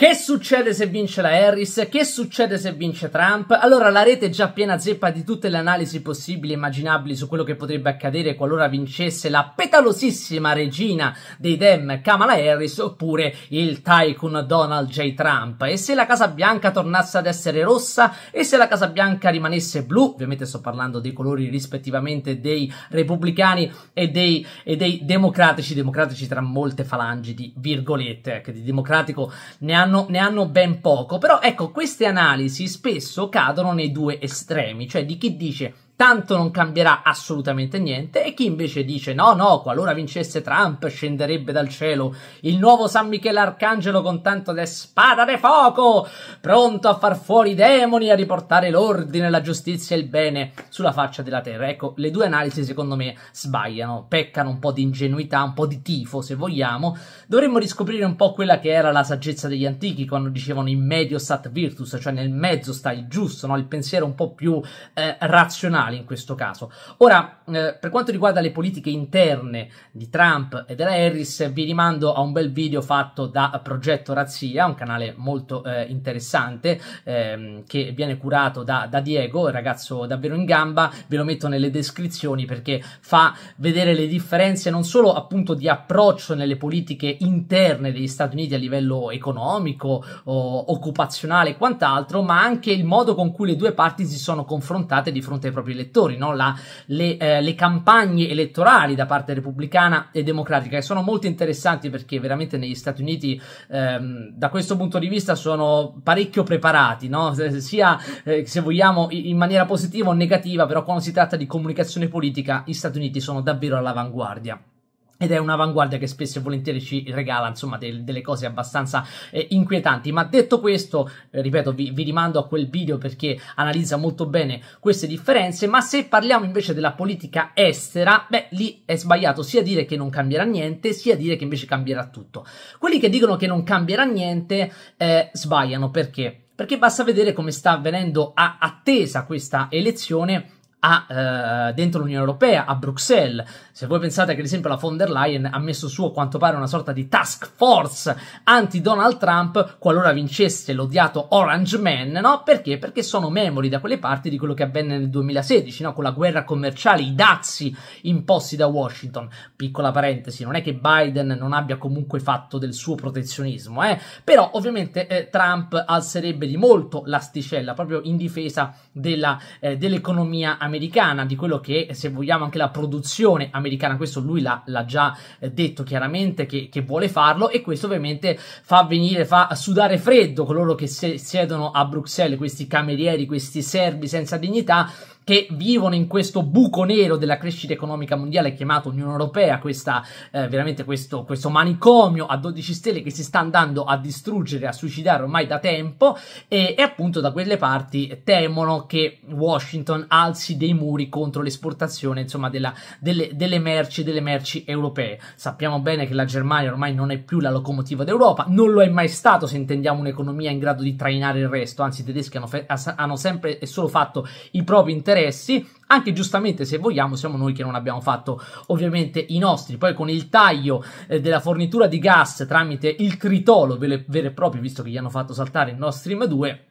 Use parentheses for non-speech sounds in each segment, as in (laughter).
Che succede se vince la Harris? Che succede se vince Trump? Allora la rete è già piena zeppa di tutte le analisi possibili e immaginabili su quello che potrebbe accadere qualora vincesse la petalosissima regina dei Dem Kamala Harris oppure il tycoon Donald J. Trump. E se la Casa Bianca tornasse ad essere rossa e se la Casa Bianca rimanesse blu, ovviamente sto parlando dei colori rispettivamente dei repubblicani e dei, e dei democratici, democratici tra molte falangi di virgolette, che ecco, di democratico ne hanno hanno, ne hanno ben poco, però ecco, queste analisi spesso cadono nei due estremi, cioè di chi dice tanto non cambierà assolutamente niente, e chi invece dice no, no, qualora vincesse Trump scenderebbe dal cielo il nuovo San Michele Arcangelo con tanto de spada de fuoco, pronto a far fuori i demoni, a riportare l'ordine, la giustizia e il bene sulla faccia della terra. Ecco, le due analisi secondo me sbagliano, peccano un po' di ingenuità, un po' di tifo se vogliamo. Dovremmo riscoprire un po' quella che era la saggezza degli antichi quando dicevano in medio sat virtus, cioè nel mezzo sta il giusto, no? il pensiero un po' più eh, razionale internazionali in questo caso. Ora, eh, per quanto riguarda le politiche interne di Trump e della Harris, vi rimando a un bel video fatto da Progetto Razzia, un canale molto eh, interessante ehm, che viene curato da, da Diego, il ragazzo davvero in gamba, ve lo metto nelle descrizioni perché fa vedere le differenze non solo appunto di approccio nelle politiche interne degli Stati Uniti a livello economico, occupazionale e quant'altro, ma anche il modo con cui le due parti si sono confrontate di fronte ai propri elettori, no? La, le, eh, le, campagne elettorali da parte repubblicana e democratica, che sono molto interessanti perché veramente negli Stati Uniti ehm, da questo punto di vista sono parecchio preparati, no? sia eh, se vogliamo in maniera positiva o negativa, però quando si tratta di comunicazione politica gli Stati Uniti sono davvero all'avanguardia. Ed è un'avanguardia che spesso e volentieri ci regala, insomma, del, delle cose abbastanza eh, inquietanti. Ma detto questo, eh, ripeto, vi, vi, rimando a quel video perché analizza molto bene queste differenze. Ma se parliamo invece della politica estera, beh, lì è sbagliato sia dire che non cambierà niente, sia dire che invece cambierà tutto. Quelli che dicono che non cambierà niente eh, sbagliano perché? Perché basta vedere come sta avvenendo a attesa questa elezione a, eh, dentro l'Unione Europea, a Bruxelles. Se voi pensate che, ad esempio, la von der Leyen ha messo su a quanto pare una sorta di task force anti-Donald Trump qualora vincesse l'odiato Orange Man, no? Perché? Perché sono memori da quelle parti di quello che avvenne nel 2016, no? Con la guerra commerciale, i dazi imposti da Washington. Piccola parentesi, non è che Biden non abbia comunque fatto del suo protezionismo, eh? Però, ovviamente, eh, Trump alzerebbe di molto l'asticella proprio in difesa della, eh, dell'economia americana americana, di quello che se vogliamo anche la produzione americana, questo lui l'ha, l'ha già eh, detto chiaramente che, che, vuole farlo e questo ovviamente fa venire, fa sudare freddo coloro che se, siedono a Bruxelles, questi camerieri, questi servi senza dignità che vivono in questo buco nero della crescita economica mondiale chiamato Unione Europea, questa, eh, veramente questo, questo, manicomio a 12 stelle che si sta andando a distruggere, a suicidare ormai da tempo e, e appunto da quelle parti temono che Washington alzi dei muri contro l'esportazione insomma, della, delle, delle, merci, delle merci europee. Sappiamo bene che la Germania ormai non è più la locomotiva d'Europa, non lo è mai stato se intendiamo un'economia in grado di trainare il resto, anzi i tedeschi hanno, hanno sempre e solo fatto i propri interessi interessi, anche giustamente se vogliamo siamo noi che non abbiamo fatto ovviamente i nostri poi con il taglio eh, della fornitura di gas tramite il tritolo vero e proprio visto che gli hanno fatto saltare il Nord Stream 2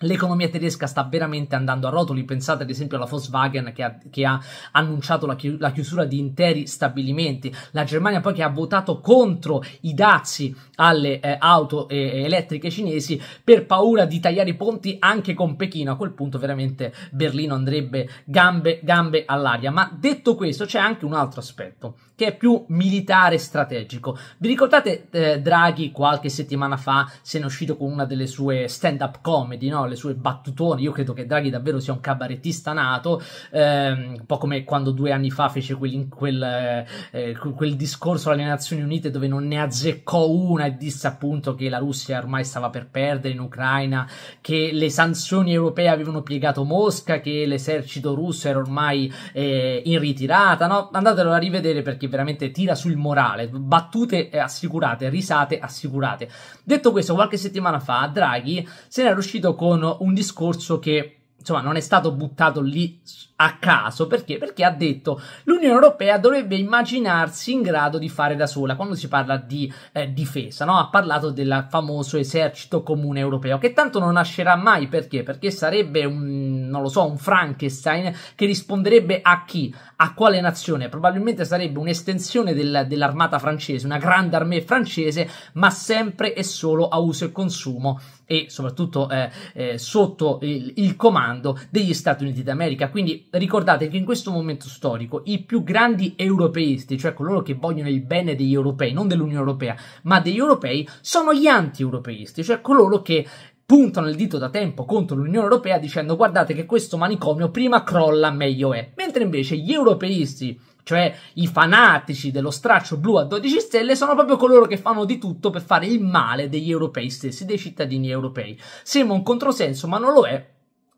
L'economia tedesca sta veramente andando a rotoli, pensate ad esempio alla Volkswagen che ha, che ha annunciato la, chi- la, chiusura di interi stabilimenti, la Germania poi che ha votato contro i dazi alle eh, auto eh, elettriche cinesi per paura di tagliare i ponti anche con Pechino, a quel punto veramente Berlino andrebbe gambe, gambe all'aria. Ma detto questo c'è anche un altro aspetto che è più militare e strategico. Vi ricordate eh, Draghi qualche settimana fa se ne è uscito con una delle sue stand-up comedy, no? le sue battutone? Io credo che Draghi davvero sia un cabarettista nato, ehm, un po' come quando due anni fa fece quel, quel, eh, eh quel discorso alle Nazioni Unite dove non ne azzeccò una e disse appunto che la Russia ormai stava per perdere in Ucraina, che le sanzioni europee avevano piegato Mosca, che l'esercito russo era ormai eh, in ritirata. No? Andatelo a rivedere perché perché veramente tira sul morale, battute eh, assicurate, risate assicurate. Detto questo, qualche settimana fa Draghi se n'era uscito con un discorso che insomma, non è stato buttato lì a caso perché? Perché ha detto l'Unione Europea dovrebbe immaginarsi in grado di fare da sola quando si parla di eh, difesa, no? Ha parlato del famoso esercito comune europeo che tanto non nascerà mai perché? Perché sarebbe un non lo so, un Frankenstein che risponderebbe a chi? a quale nazione? Probabilmente sarebbe un'estensione del, dell'armata francese, una grande armée francese, ma sempre e solo a uso e consumo e soprattutto eh, eh, sotto il, il, comando degli Stati Uniti d'America. Quindi ricordate che in questo momento storico i più grandi europeisti, cioè coloro che vogliono il bene degli europei, non dell'Unione Europea, ma degli europei, sono gli anti-europeisti, cioè coloro che puntano il dito da tempo contro l'Unione Europea dicendo guardate che questo manicomio prima crolla meglio è, mentre invece gli europeisti cioè i fanatici dello straccio blu a 12 stelle, sono proprio coloro che fanno di tutto per fare il male degli europei stessi, dei cittadini europei. Sembra un controsenso, ma non lo è.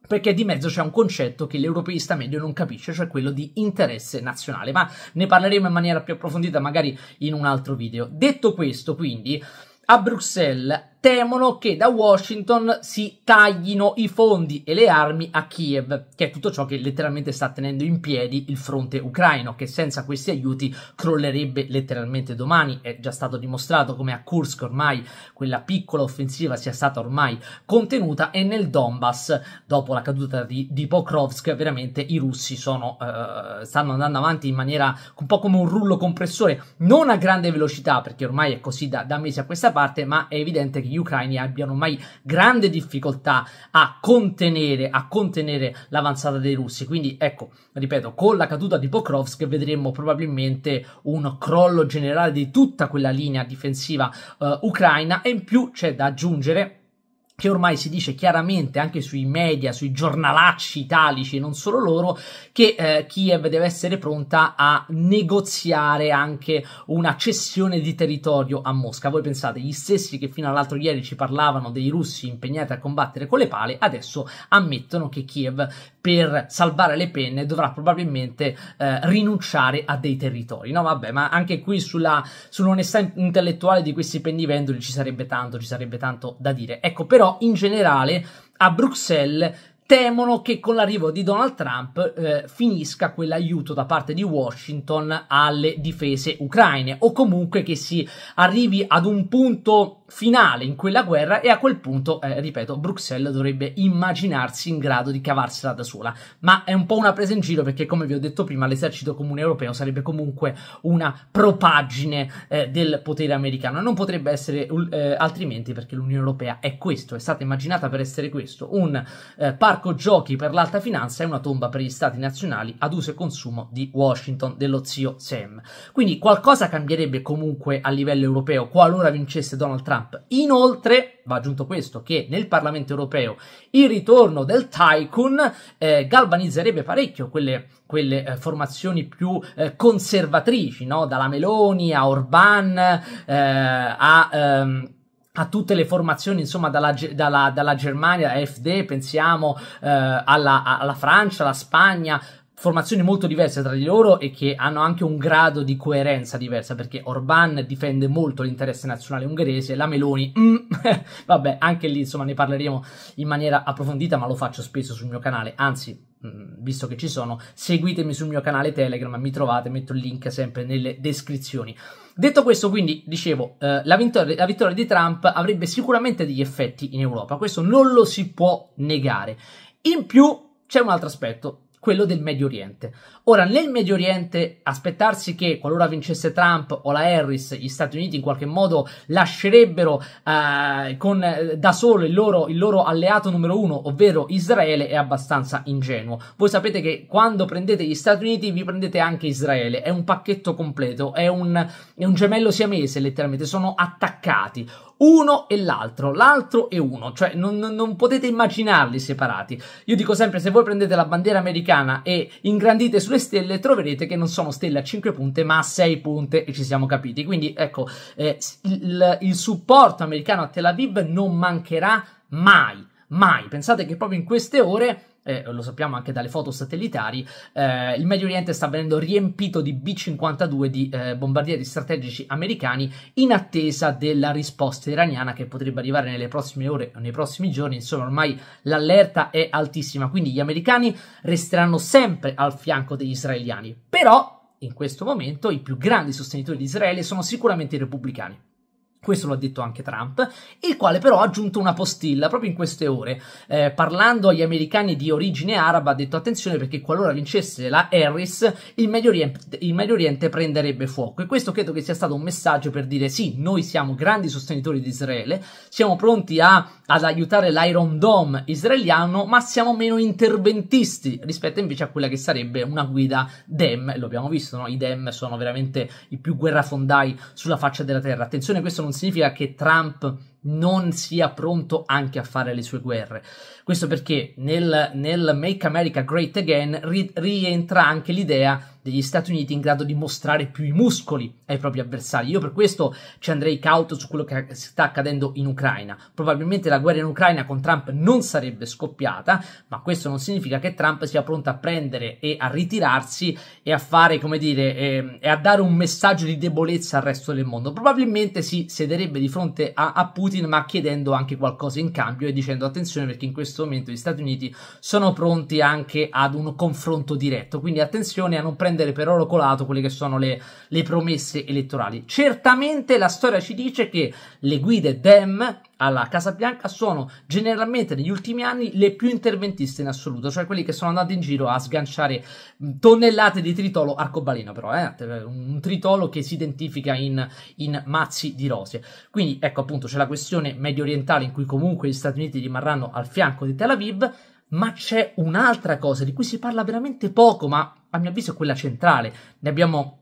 Perché di mezzo c'è un concetto che l'europeista medio non capisce, cioè quello di interesse nazionale, ma ne parleremo in maniera più approfondita magari in un altro video. Detto questo, quindi, a Bruxelles temono che da Washington si taglino i fondi e le armi a Kiev, che è tutto ciò che letteralmente sta tenendo in piedi il fronte ucraino, che senza questi aiuti crollerebbe letteralmente domani. È già stato dimostrato come a Kursk ormai quella piccola offensiva sia stata ormai contenuta e nel Donbass, dopo la caduta di, di Pokrovsk, veramente i russi sono, eh, stanno andando avanti in maniera un po' come un rullo compressore, non a grande velocità, perché ormai è così da, da mesi a questa parte, ma è evidente che gli ucraini abbiano mai grande difficoltà a contenere, a contenere l'avanzata dei russi. Quindi, ecco, ripeto, con la caduta di Pokrovsk vedremo probabilmente un crollo generale di tutta quella linea difensiva eh, ucraina e in più c'è da aggiungere che ormai si dice chiaramente anche sui media, sui giornalacci italici e non solo loro, che eh, Kiev deve essere pronta a negoziare anche una cessione di territorio a Mosca. Voi pensate, gli stessi che fino all'altro ieri ci parlavano dei russi impegnati a combattere con le pale, adesso ammettono che Kiev per salvare le penne dovrà probabilmente eh, rinunciare a dei territori. No, vabbè, ma anche qui sulla, sull'onestà intellettuale di questi pendivendoli ci sarebbe tanto, ci sarebbe tanto da dire. Ecco, però in generale a Bruxelles temono che con l'arrivo di Donald Trump eh, finisca quell'aiuto da parte di Washington alle difese ucraine o comunque che si arrivi ad un punto finale in quella guerra e a quel punto, eh, ripeto, Bruxelles dovrebbe immaginarsi in grado di cavarsela da sola. Ma è un po' una presa in giro perché, come vi ho detto prima, l'esercito comune europeo sarebbe comunque una propaggine eh, del potere americano. Non potrebbe essere eh, altrimenti perché l'Unione Europea è questo, è stata immaginata per essere questo, un eh, parco giochi per l'alta finanza e una tomba per gli stati nazionali ad uso e consumo di Washington, dello zio Sam. Quindi qualcosa cambierebbe comunque a livello europeo qualora vincesse Donald Trump Trump. Inoltre, va aggiunto questo, che nel Parlamento europeo il ritorno del tycoon eh, galvanizzerebbe parecchio quelle, quelle eh, formazioni più eh, conservatrici, no? dalla Meloni a Orban eh, a... Ehm, tutte le formazioni, insomma, dalla, dalla, dalla Germania, AfD, pensiamo eh, alla, alla, Francia, alla Spagna, formazioni molto diverse tra di loro e che hanno anche un grado di coerenza diversa perché Orbán difende molto l'interesse nazionale ungherese, la Meloni, mm, (laughs) vabbè, anche lì insomma ne parleremo in maniera approfondita, ma lo faccio spesso sul mio canale, anzi mm, visto che ci sono, seguitemi sul mio canale Telegram, mi trovate, metto il link sempre nelle descrizioni. Detto questo, quindi, dicevo, eh, la, vittoria, la vittoria di Trump avrebbe sicuramente degli effetti in Europa, questo non lo si può negare. In più, c'è un altro aspetto quello del Medio Oriente. Ora, nel Medio Oriente, aspettarsi che qualora vincesse Trump o la Harris, gli Stati Uniti in qualche modo lascerebbero eh, con, eh, da solo il loro, il loro, alleato numero uno, ovvero Israele, è abbastanza ingenuo. Voi sapete che quando prendete gli Stati Uniti vi prendete anche Israele, è un pacchetto completo, è un, è un gemello siamese letteralmente, sono attaccati uno e l'altro, l'altro e uno, cioè non, non, potete immaginarli separati. Io dico sempre, se voi prendete la bandiera americana e ingrandite sulle stelle, troverete che non sono stelle a 5 punte, ma a 6 punte e ci siamo capiti. Quindi ecco, eh, il, il supporto americano a Tel Aviv non mancherà mai, mai. Pensate che proprio in queste ore eh, lo sappiamo anche dalle foto satellitari, eh, il Medio Oriente sta venendo riempito di B-52 di eh, bombardieri strategici americani in attesa della risposta iraniana che potrebbe arrivare nelle prossime ore o nei prossimi giorni. Insomma, ormai l'allerta è altissima, quindi gli americani resteranno sempre al fianco degli israeliani. Però, in questo momento, i più grandi sostenitori di Israele sono sicuramente i repubblicani. Questo lo ha detto anche Trump, il quale però ha aggiunto una postilla proprio in queste ore. Eh, parlando agli americani di origine araba, ha detto attenzione perché qualora vincesse la Harris, il Medio, Oriente, il Medio Oriente prenderebbe fuoco. E questo credo che sia stato un messaggio per dire sì, noi siamo grandi sostenitori di Israele, siamo pronti a ad aiutare l'Iron Dome israeliano, ma siamo meno interventisti rispetto invece a quella che sarebbe una guida Dem. Lo abbiamo visto, no? i Dem sono veramente i più guerrafondai sulla faccia della terra. Attenzione, questo non significa che Trump non sia pronto anche a fare le sue guerre. Questo perché nel, nel Make America Great Again ri, rientra anche l'idea degli Stati Uniti in grado di mostrare più i muscoli ai propri avversari. Io per questo ci andrei cauto su quello che sta accadendo in Ucraina. Probabilmente la guerra in Ucraina con Trump non sarebbe scoppiata, ma questo non significa che Trump sia pronto a prendere e a ritirarsi e a fare, come dire, eh, e a dare un messaggio di debolezza al resto del mondo. Probabilmente si sederebbe di fronte a, a Putin Putin, ma chiedendo anche qualcosa in cambio e dicendo attenzione perché in questo momento gli Stati Uniti sono pronti anche ad un confronto diretto. Quindi attenzione a non prendere per oro colato quelle che sono le, le promesse elettorali. Certamente la storia ci dice che le guide Dem alla Casa Bianca sono generalmente negli ultimi anni le più interventiste in assoluto, cioè quelli che sono andati in giro a sganciare tonnellate di tritolo arcobaleno, però eh? un tritolo che si identifica in, in mazzi di rose. Quindi ecco appunto c'è la questione medio orientale in cui comunque gli Stati Uniti rimarranno al fianco di Tel Aviv, ma c'è un'altra cosa di cui si parla veramente poco, ma a mio avviso è quella centrale. Ne abbiamo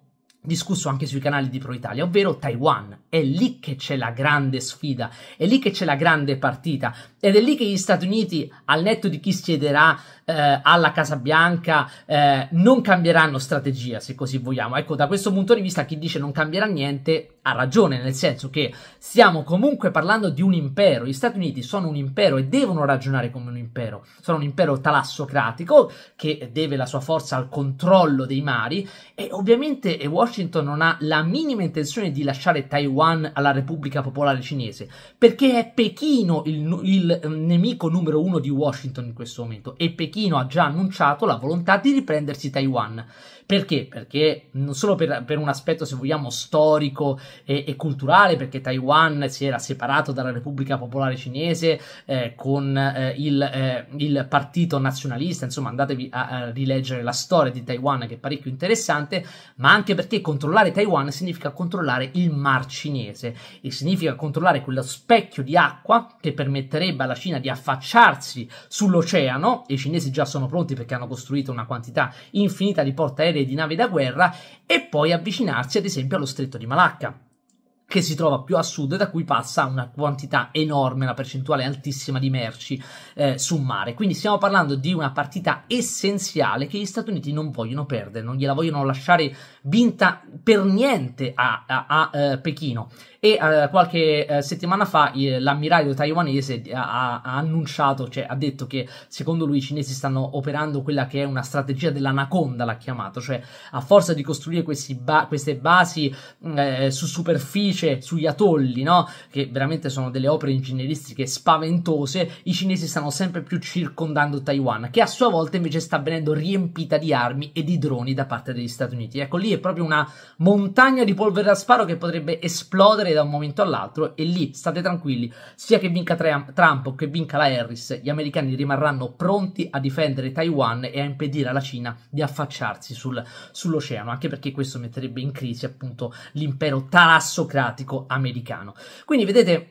discusso anche sui canali di Pro Italia, ovvero Taiwan. È lì che c'è la grande sfida, è lì che c'è la grande partita ed è lì che gli Stati Uniti, al netto di chi siederà eh, alla Casa Bianca eh, non cambieranno strategia, se così vogliamo. Ecco, da questo punto di vista, chi dice non cambierà niente ha ragione, nel senso che stiamo comunque parlando di un impero. Gli Stati Uniti sono un impero e devono ragionare come un impero. Sono un impero talassocratico che deve la sua forza al controllo dei mari e ovviamente Washington non ha la minima intenzione di lasciare Taiwan alla Repubblica Popolare Cinese, perché è Pechino il, il mm, nemico numero uno di Washington in questo momento e Pechino Pechino ha già annunciato la volontà di riprendersi Taiwan. Perché? Perché non solo per, per un aspetto, se vogliamo, storico e, e, culturale, perché Taiwan si era separato dalla Repubblica Popolare Cinese eh, con eh, il, eh, il, partito nazionalista, insomma andatevi a, a rileggere la storia di Taiwan che è parecchio interessante, ma anche perché controllare Taiwan significa controllare il mar cinese e significa controllare quello specchio di acqua che permetterebbe alla Cina di affacciarsi sull'oceano, e i cinesi già sono pronti perché hanno costruito una quantità infinita di portaerei serie di navi da guerra e poi avvicinarsi ad esempio allo stretto di Malacca che si trova più a sud da cui passa una quantità enorme, una percentuale altissima di merci eh, su mare. Quindi stiamo parlando di una partita essenziale che gli Stati Uniti non vogliono perdere, non gliela vogliono lasciare vinta per niente a, a, a eh, Pechino. E eh, qualche eh, settimana fa eh, l'ammiraglio taiwanese eh, ha, ha, annunciato, cioè ha detto che secondo lui i cinesi stanno operando quella che è una strategia dell'anaconda, l'ha chiamato, cioè a forza di costruire ba- queste basi mm, eh, su superficie, sugli atolli, no? che veramente sono delle opere ingegneristiche spaventose, i cinesi stanno sempre più circondando Taiwan, che a sua volta invece sta venendo riempita di armi e di droni da parte degli Stati Uniti. Ecco, lì è proprio una montagna di polvere da sparo che potrebbe esplodere da un momento all'altro e lì state tranquilli, sia che vinca Trump o che vinca la Harris, gli americani rimarranno pronti a difendere Taiwan e a impedire alla Cina di affacciarsi sul, sull'oceano, anche perché questo metterebbe in crisi appunto l'impero talassocratico americano. Quindi vedete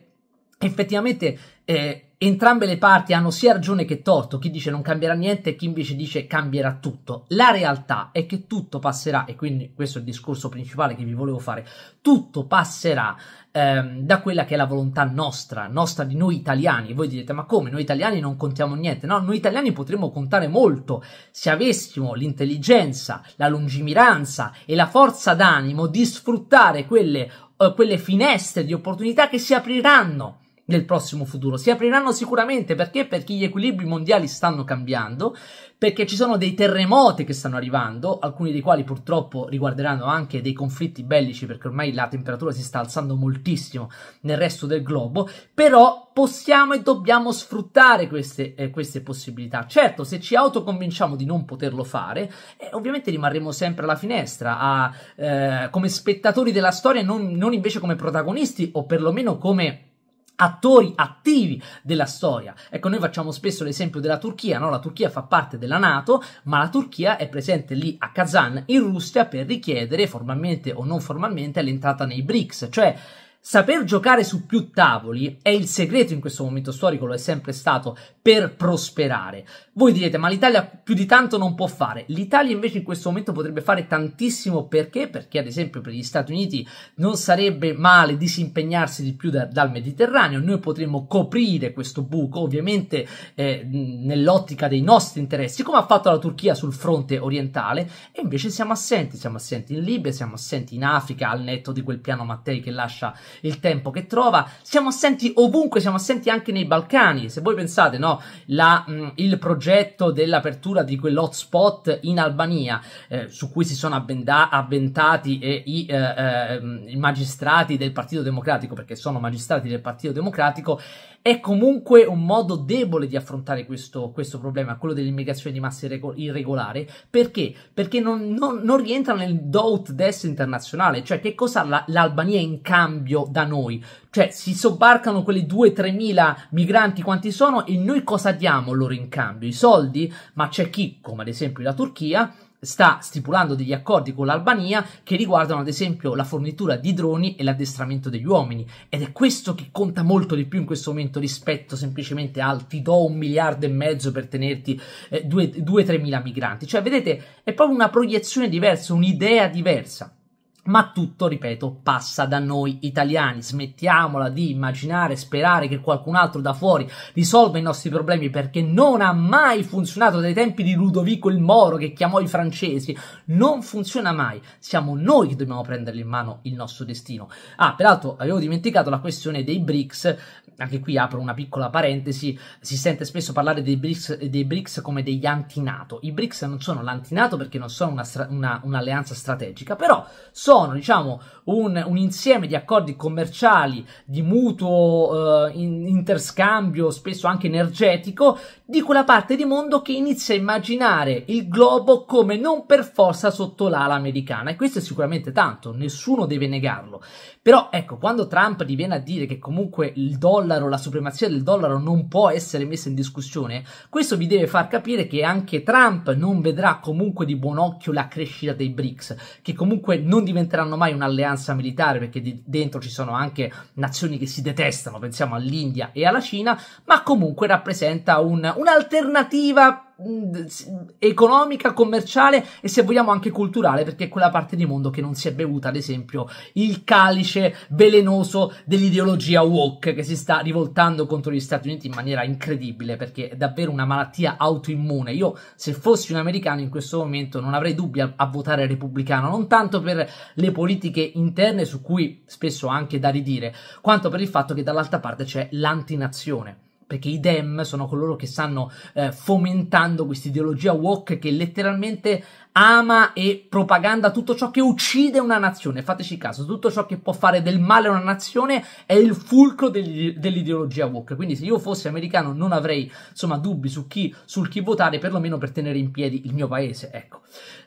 effettivamente eh, entrambe le parti hanno sia ragione che torto, chi dice non cambierà niente e chi invece dice cambierà tutto. La realtà è che tutto passerà, e quindi questo è il discorso principale che vi volevo fare, tutto passerà ehm, da quella che è la volontà nostra, nostra di noi italiani. Voi direte ma come? Noi italiani non contiamo niente. No, noi italiani potremmo contare molto se avessimo l'intelligenza, la lungimiranza e la forza d'animo di sfruttare quelle, eh, quelle finestre di opportunità che si apriranno nel prossimo futuro. Si apriranno sicuramente perché? Perché gli equilibri mondiali stanno cambiando, perché ci sono dei terremoti che stanno arrivando, alcuni dei quali purtroppo riguarderanno anche dei conflitti bellici perché ormai la temperatura si sta alzando moltissimo nel resto del globo, però possiamo e dobbiamo sfruttare queste, eh, queste possibilità. Certo, se ci autoconvinciamo di non poterlo fare, eh, ovviamente rimarremo sempre alla finestra, a, eh, come spettatori della storia, non, non invece come protagonisti o perlomeno come attori attivi della storia. Ecco, noi facciamo spesso l'esempio della Turchia, no? La Turchia fa parte della Nato, ma la Turchia è presente lì a Kazan, in Russia, per richiedere formalmente o non formalmente l'entrata nei BRICS, cioè Saper giocare su più tavoli è il segreto in questo momento storico, lo è sempre stato, per prosperare. Voi direte, ma l'Italia più di tanto non può fare. L'Italia invece in questo momento potrebbe fare tantissimo perché? Perché ad esempio per gli Stati Uniti non sarebbe male disimpegnarsi di più da, dal Mediterraneo, noi potremmo coprire questo buco, ovviamente eh, nell'ottica dei nostri interessi, come ha fatto la Turchia sul fronte orientale, e invece siamo assenti, siamo assenti in Libia, siamo assenti in Africa, al netto di quel piano Mattei che lascia il tempo che trova. Siamo assenti ovunque, siamo assenti anche nei Balcani. Se voi pensate, no, la, mh, il progetto dell'apertura di quell'hotspot in Albania, eh, su cui si sono abbenda- avventati eh, i, eh, ehm, i magistrati del Partito Democratico, perché sono magistrati del Partito Democratico, è comunque un modo debole di affrontare questo, questo problema, quello dell'immigrazione di massa irregolare. Perché? Perché non, non, non rientra nel doubt des internazionale, cioè che cosa ha la, l'Albania in cambio da noi? Cioè si sobbarcano quelli 2-3 mila migranti quanti sono e noi cosa diamo loro in cambio? I soldi? Ma c'è chi, come ad esempio la Turchia, sta stipulando degli accordi con l'Albania che riguardano ad esempio la fornitura di droni e l'addestramento degli uomini ed è questo che conta molto di più in questo momento rispetto semplicemente al ti do un miliardo e mezzo per tenerti 2-3 eh, mila migranti. Cioè vedete è proprio una proiezione diversa, un'idea diversa. Ma tutto, ripeto, passa da noi italiani. Smettiamola di immaginare, sperare che qualcun altro da fuori risolva i nostri problemi perché non ha mai funzionato dai tempi di Ludovico il Moro che chiamò i francesi. Non funziona mai. Siamo noi che dobbiamo prendere in mano il nostro destino. Ah, peraltro avevo dimenticato la questione dei BRICS. Anche qui apro una piccola parentesi. Si sente spesso parlare dei BRICS, dei BRICS come degli antinato. I BRICS non sono l'antinato perché non sono una, una, un'alleanza strategica, però sono sono diciamo, un, un, insieme di accordi commerciali, di mutuo eh, in, interscambio, spesso anche energetico, di quella parte di mondo che inizia a immaginare il globo come non per forza sotto l'ala americana e questo è sicuramente tanto, nessuno deve negarlo. Però ecco, quando Trump gli viene a dire che comunque il dollaro, la supremazia del dollaro non può essere messa in discussione, questo vi deve far capire che anche Trump non vedrà comunque di buon occhio la crescita dei BRICS, che comunque non diventeranno mai un'alleanza militare perché dentro ci sono anche nazioni che si detestano, pensiamo all'India e alla Cina, ma comunque rappresenta un un'alternativa economica, commerciale e se vogliamo anche culturale, perché è quella parte di mondo che non si è bevuta, ad esempio, il calice velenoso dell'ideologia woke che si sta rivoltando contro gli Stati Uniti in maniera incredibile, perché è davvero una malattia autoimmune. Io, se fossi un americano in questo momento, non avrei dubbi a, a votare repubblicano, non tanto per le politiche interne su cui spesso anche da ridire, quanto per il fatto che dall'altra parte c'è l'antinazione perché i Dem sono coloro che stanno eh, fomentando questa ideologia woke che letteralmente ama e propaganda tutto ciò che uccide una nazione. Fateci caso, tutto ciò che può fare del male a una nazione è il fulcro degli, dell'ideologia woke. Quindi se io fossi americano non avrei, insomma, dubbi su chi, sul chi votare, perlomeno per tenere in piedi il mio paese, ecco.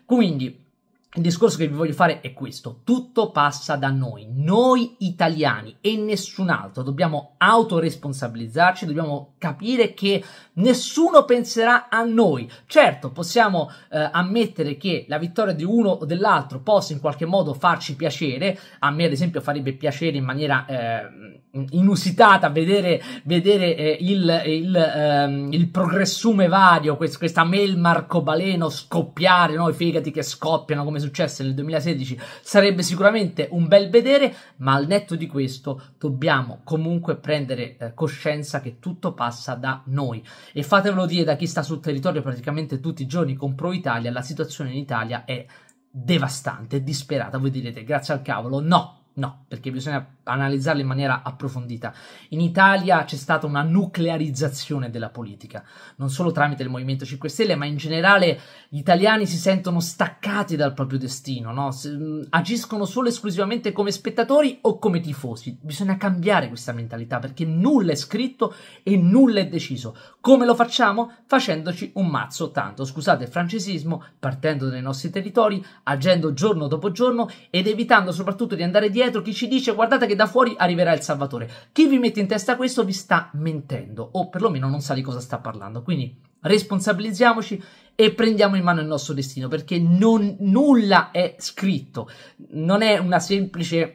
Quindi il discorso che vi voglio fare è questo, tutto passa da noi, noi italiani e nessun altro, dobbiamo autoresponsabilizzarci, dobbiamo capire che nessuno penserà a noi. Certo, possiamo eh, ammettere che la vittoria di uno o dell'altro possa in qualche modo farci piacere, a me ad esempio farebbe piacere in maniera eh, inusitata vedere, vedere eh, il, il, ehm, il, progressume vario, questa melma marcobaleno scoppiare, no? i fegati che scoppiano come come successe nel 2016 sarebbe sicuramente un bel vedere, ma al netto di questo dobbiamo comunque prendere eh, coscienza che tutto passa da noi. E fatevelo dire da chi sta sul territorio praticamente tutti i giorni con Pro Italia, la situazione in Italia è devastante, disperata. Voi direte grazie al cavolo, no, no, perché bisogna analizzarle in maniera approfondita. In Italia c'è stata una nuclearizzazione della politica, non solo tramite il Movimento 5 Stelle, ma in generale gli italiani si sentono staccati dal proprio destino, no? Mm, agiscono solo e esclusivamente come spettatori o come tifosi. Bisogna cambiare questa mentalità perché nulla è scritto e nulla è deciso. Come lo facciamo? Facendoci un mazzo tanto, scusate il francesismo, partendo dai nostri territori, agendo giorno dopo giorno ed evitando soprattutto di andare dietro chi ci dice guardate che da fuori arriverà il Salvatore. Chi vi mette in testa questo vi sta mentendo o perlomeno non sa di cosa sta parlando. Quindi responsabilizziamoci e prendiamo in mano il nostro destino perché non, nulla è scritto, non è una semplice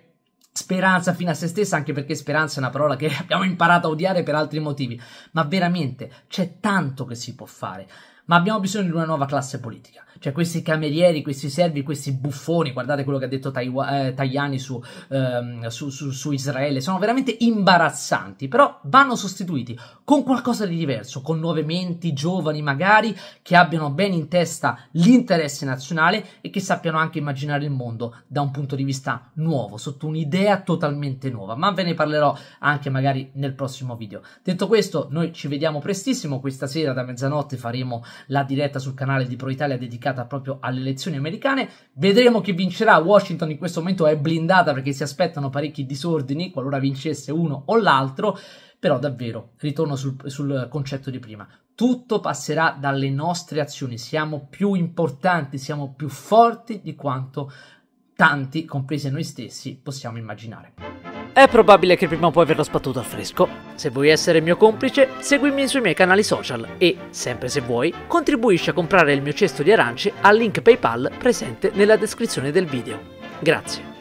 speranza fino a se stessa, anche perché speranza è una parola che (laughs) abbiamo imparato a odiare per altri motivi, ma veramente c'è tanto che si può fare, ma abbiamo bisogno di una nuova classe politica. Cioè questi camerieri, questi servi, questi buffoni, guardate quello che ha detto Taiwa- eh, Tajani su, ehm, su, su, su Israele, sono veramente imbarazzanti, però vanno sostituiti con qualcosa di diverso, con nuove menti, giovani magari, che abbiano ben in testa l'interesse nazionale e che sappiano anche immaginare il mondo da un punto di vista nuovo, sotto un'idea totalmente nuova, ma ve ne parlerò anche magari nel prossimo video. Detto questo, noi ci vediamo prestissimo, questa sera da mezzanotte faremo la diretta sul canale di Pro Italia dedicata legata proprio alle elezioni americane. Vedremo chi vincerà. Washington in questo momento è blindata perché si aspettano parecchi disordini qualora vincesse uno o l'altro. Però davvero, ritorno sul, sul concetto di prima, tutto passerà dalle nostre azioni, siamo più importanti, siamo più forti di quanto tanti, compresi noi stessi, possiamo immaginare. È probabile che prima o poi verrà sbattuto al fresco. Se vuoi essere mio complice, seguimi sui miei canali social e, sempre se vuoi, contribuisci a comprare il mio cesto di arance al link PayPal presente nella descrizione del video. Grazie.